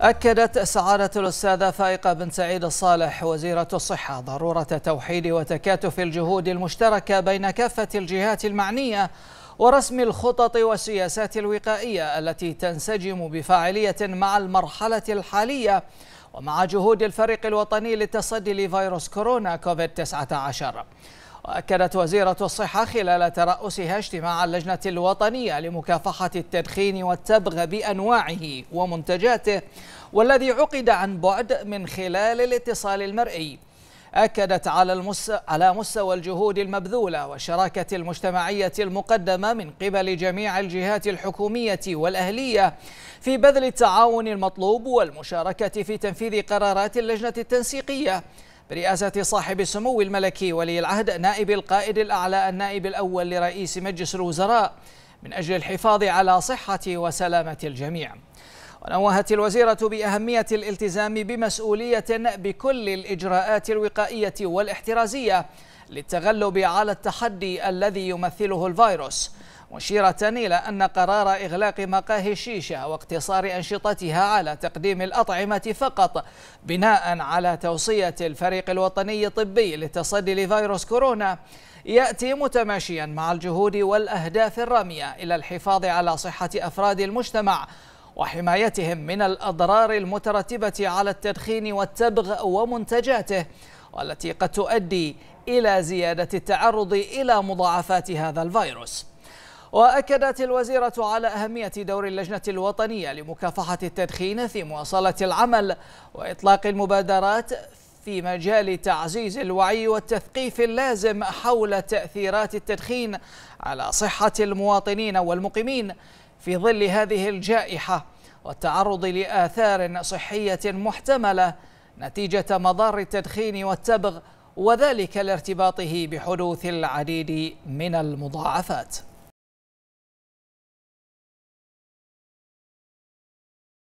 أكدت سعادة الأستاذة فائقة بن سعيد الصالح وزيرة الصحة ضرورة توحيد وتكاتف الجهود المشتركة بين كافة الجهات المعنية ورسم الخطط والسياسات الوقائية التي تنسجم بفاعلية مع المرحلة الحالية ومع جهود الفريق الوطني للتصدي لفيروس كورونا كوفيد 19 وأكدت وزيرة الصحة خلال ترأسها اجتماع اللجنة الوطنية لمكافحة التدخين والتبغ بأنواعه ومنتجاته والذي عقد عن بعد من خلال الاتصال المرئي أكدت على, المس... على مستوى الجهود المبذولة والشراكة المجتمعية المقدمة من قبل جميع الجهات الحكومية والأهلية في بذل التعاون المطلوب والمشاركة في تنفيذ قرارات اللجنة التنسيقية برئاسة صاحب السمو الملكي ولي العهد نائب القائد الأعلى النائب الأول لرئيس مجلس الوزراء من أجل الحفاظ على صحة وسلامة الجميع ونوهت الوزيرة بأهمية الالتزام بمسؤولية بكل الإجراءات الوقائية والاحترازية للتغلب على التحدي الذي يمثله الفيروس مشيرة إلى أن قرار إغلاق مقاهي الشيشة واقتصار أنشطتها على تقديم الأطعمة فقط بناء على توصية الفريق الوطني الطبي للتصدي لفيروس كورونا يأتي متماشيا مع الجهود والأهداف الرامية إلى الحفاظ على صحة أفراد المجتمع وحمايتهم من الأضرار المترتبة على التدخين والتبغ ومنتجاته والتي قد تؤدي إلى زيادة التعرض إلى مضاعفات هذا الفيروس وأكدت الوزيرة على أهمية دور اللجنة الوطنية لمكافحة التدخين في مواصلة العمل وإطلاق المبادرات في مجال تعزيز الوعي والتثقيف اللازم حول تأثيرات التدخين على صحة المواطنين والمقيمين في ظل هذه الجائحة والتعرض لآثار صحية محتملة نتيجة مضار التدخين والتبغ وذلك لارتباطه بحدوث العديد من المضاعفات